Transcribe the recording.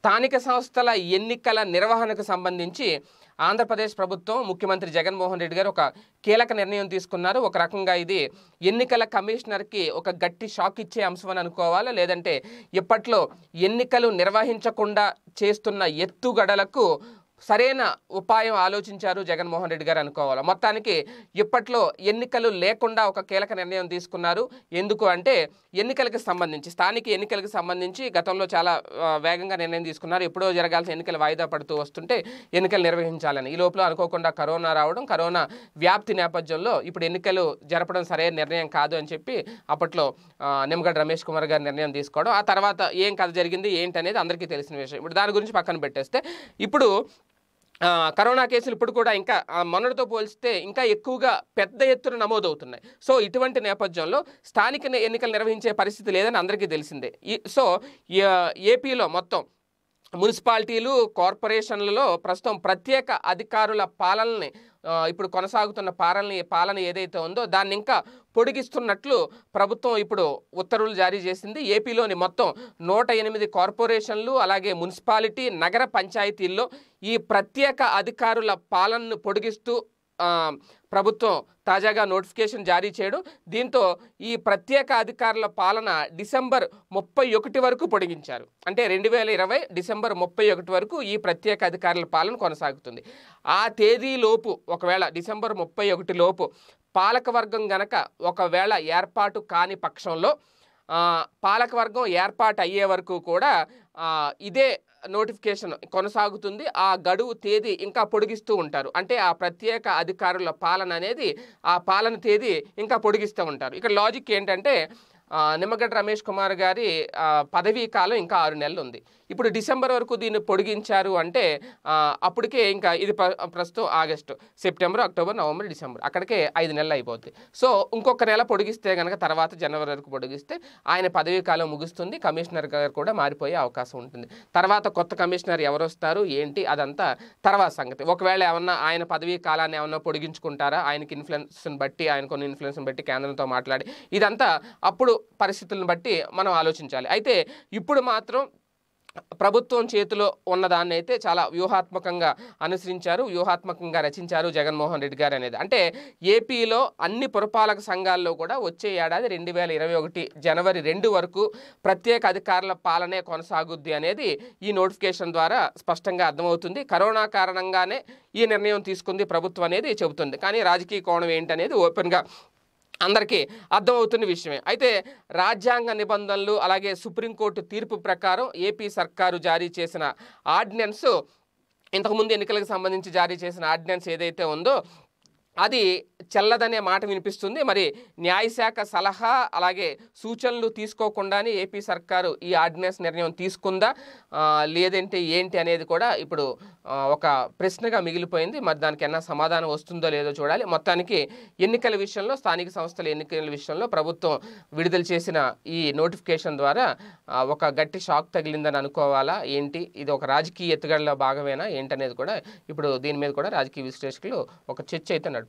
స్థానిక సంస్థల ఎన్నికల నిర్వహణకు సంబంధించి ఆంధ్రప్రదేశ్ ప్రభుత్వం ముఖ్యమంత్రి జగన్మోహన్ రెడ్డి గారు ఒక కీలక నిర్ణయం తీసుకున్నారు ఒక రకంగా ఇది ఎన్నికల కమిషనర్కి ఒక గట్టి షాక్ ఇచ్చే అంశం అని అనుకోవాలా లేదంటే ఇప్పట్లో ఎన్నికలు నిర్వహించకుండా చేస్తున్న ఎత్తుగడలకు సరైన ఉపాయం ఆలోచించారు జగన్మోహన్ రెడ్డి గారు అనుకోవాలి మొత్తానికి ఇప్పట్లో ఎన్నికలు లేకుండా ఒక కీలక నిర్ణయం తీసుకున్నారు ఎందుకు అంటే ఎన్నికలకు సంబంధించి స్థానిక ఎన్నికలకు సంబంధించి గతంలో చాలా వేగంగా నిర్ణయం తీసుకున్నారు ఎప్పుడో జరగాల్సిన ఎన్నికలు వాయిదా పడుతూ వస్తుంటే ఎన్నికలు నిర్వహించాలని ఈ లోపల అనుకోకుండా కరోనా రావడం కరోనా వ్యాప్తి నేపథ్యంలో ఇప్పుడు ఎన్నికలు జరపడం సరైన నిర్ణయం కాదు అని చెప్పి అప్పట్లో నిమ్మగడ్డ రమేష్ కుమార్ గారు నిర్ణయం తీసుకోవడం ఆ తర్వాత ఏం కథ జరిగింది ఏంటనేది అందరికీ తెలిసిన విషయం ఇప్పుడు దాని గురించి పక్కన పెట్టేస్తే ఇప్పుడు కరోనా కేసులు ఇప్పుడు కూడా ఇంకా మొన్నటితో పోలిస్తే ఇంకా ఎక్కువగా పెద్ద ఎత్తున నమోదవుతున్నాయి సో ఇటువంటి నేపథ్యంలో స్థానిక ఎన్నికలు నిర్వహించే పరిస్థితి లేదని అందరికీ తెలిసిందే సో ఏపీలో మొత్తం మున్సిపాలిటీలు కార్పొరేషన్లలో ప్రస్తుతం ప్రత్యేక అధికారుల పాలనని ఇప్పుడు కొనసాగుతున్న పాలన పాలన ఏదైతే ఉందో దాన్ని ఇంకా పొడిగిస్తున్నట్లు ప్రభుత్వం ఇప్పుడు ఉత్తర్వులు జారీ చేసింది ఏపీలోని మొత్తం నూట ఎనిమిది కార్పొరేషన్లు అలాగే మున్సిపాలిటీ నగర పంచాయతీల్లో ఈ ప్రత్యేక అధికారుల పాలనను పొడిగిస్తూ ప్రభుత్వం తాజాగా నోటిఫికేషన్ జారీ చేయడం దీంతో ఈ ప్రత్యేక అధికారుల పాలన డిసెంబర్ ముప్పై ఒకటి వరకు పొడిగించారు అంటే రెండు వేల ఇరవై డిసెంబర్ ముప్పై ఒకటి వరకు ఈ ప్రత్యేక అధికారుల పాలన కొనసాగుతుంది ఆ తేదీలోపు ఒకవేళ డిసెంబర్ ముప్పై ఒకటి లోపు పాలకవర్గం గనక ఒకవేళ ఏర్పాటు కాని పక్షంలో పాలకవర్గం ఏర్పాటు అయ్యే వరకు కూడా ఇదే నోటిఫికేషన్ కొనసాగుతుంది ఆ గడువు తేదీ ఇంకా పొడిగిస్తూ ఉంటారు అంటే ఆ ప్రత్యేక అధికారుల పాలన అనేది ఆ పాలన తేదీ ఇంకా పొడిగిస్తూ ఉంటారు ఇక్కడ లాజిక్ ఏంటంటే నిమ్మగడ్డ రమేష్ కుమార్ గారి పదవీ కాలం ఇంకా ఆరు నెలలు ఉంది ఇప్పుడు డిసెంబర్ వరకు దీన్ని పొడిగించారు అంటే అప్పటికే ఇంకా ఇది ప్రస్తుతం August September October November December అక్కడికే ఐదు నెలలు అయిపోద్ది సో ఇంకొక నెల పొడిగిస్తే కనుక తర్వాత జనవరి వరకు పొడిగిస్తే ఆయన పదవీ కాలం ముగుస్తుంది కమిషనర్ గారు కూడా మారిపోయే అవకాశం ఉంటుంది తర్వాత కొత్త కమిషనర్ ఎవరు వస్తారు ఏంటి అదంతా తర్వాత సంగతి ఒకవేళ ఏమన్నా ఆయన పదవీ కాలాన్ని ఏమన్నా పొడిగించుకుంటారా ఆయనకి ఇన్ఫ్లుయెన్స్ని బట్టి ఆయన కొన్ని ఇన్ఫ్లుయెన్స్ని బట్టి కేంద్రంతో మాట్లాడి ఇదంతా అప్పుడు పరిస్థితులను బట్టి మనం ఆలోచించాలి అయితే ఇప్పుడు మాత్రం ప్రభుత్వం చేతిలో ఉన్నదాన్ని అయితే చాలా వ్యూహాత్మకంగా అనుసరించారు వ్యూహాత్మకంగా రచించారు జగన్మోహన్ రెడ్డి గారు అనేది అంటే ఏపీలో అన్ని పురపాలక సంఘాల్లో కూడా వచ్చే ఏడాది రెండు వేల ఇరవై ఒకటి జనవరి రెండు వరకు ప్రత్యేక అధికారుల పాలనే కొనసాగుద్ది అనేది ఈ నోటిఫికేషన్ ద్వారా స్పష్టంగా అర్థమవుతుంది కరోనా కారణంగానే ఈ నిర్ణయం తీసుకుంది ప్రభుత్వం అనేది చెబుతుంది కానీ రాజకీయ కోణం ఏంటనేది ఓపెన్గా అందరికీ అర్థమవుతున్న విషయమే అయితే రాజ్యాంగ నిబంధనలు అలాగే సుప్రీంకోర్టు తీర్పు ప్రకారం ఏపీ సర్కారు జారీ చేసిన ఆర్డినెన్స్ ఇంతకుముందు ఎన్నికలకు సంబంధించి జారీ చేసిన ఆర్డినెన్స్ ఏదైతే ఉందో అది చెల్లదనే మాట వినిపిస్తుంది మరి న్యాయశాఖ సలహా అలాగే సూచనలు తీసుకోకుండానే ఏపీ సర్కారు ఈ ఆర్డినెన్స్ నిర్ణయం తీసుకుందా లేదంటే ఏంటి అనేది కూడా ఇప్పుడు ఒక ప్రశ్నగా మిగిలిపోయింది మరి దానికి ఎన్న సమాధానం వస్తుందో లేదో చూడాలి మొత్తానికి ఎన్నికల విషయంలో స్థానిక సంస్థల ఎన్నికల విషయంలో ప్రభుత్వం విడుదల చేసిన ఈ నోటిఫికేషన్ ద్వారా ఒక గట్టి షాక్ తగిలిందని అనుకోవాలా ఏంటి ఇది ఒక రాజకీయ ఎత్తుగడలో భాగమేనా ఏంటనేది కూడా ఇప్పుడు దీని మీద కూడా రాజకీయ విశ్లేషకులు ఒక చర్చ అయితే నడుపు